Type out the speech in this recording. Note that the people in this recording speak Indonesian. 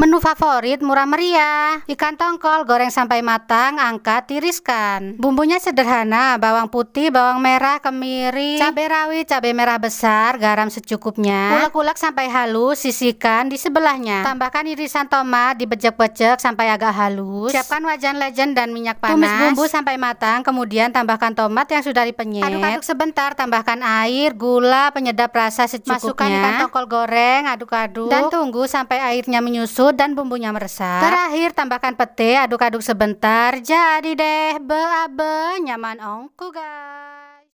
Menu favorit murah meriah, ikan tongkol goreng sampai matang, angkat, tiriskan. Bumbunya sederhana, bawang putih, bawang merah, kemiri, cabai rawit, cabai merah besar, garam secukupnya. Ulek-ulek sampai halus, sisihkan di sebelahnya. Tambahkan irisan tomat, di bejek sampai agak halus. Siapkan wajan legend dan minyak panas. Tumis bumbu sampai matang, kemudian tambahkan tomat yang sudah dipenyet. Aduk-aduk sebentar, tambahkan air, gula, penyedap rasa secukupnya. Masukkan ikan tongkol goreng, aduk-aduk dan tunggu sampai airnya menyusut lembut dan bumbunya meresap. Terakhir tambahkan pete, aduk-aduk sebentar. Jadi deh, be nyaman ongku guys.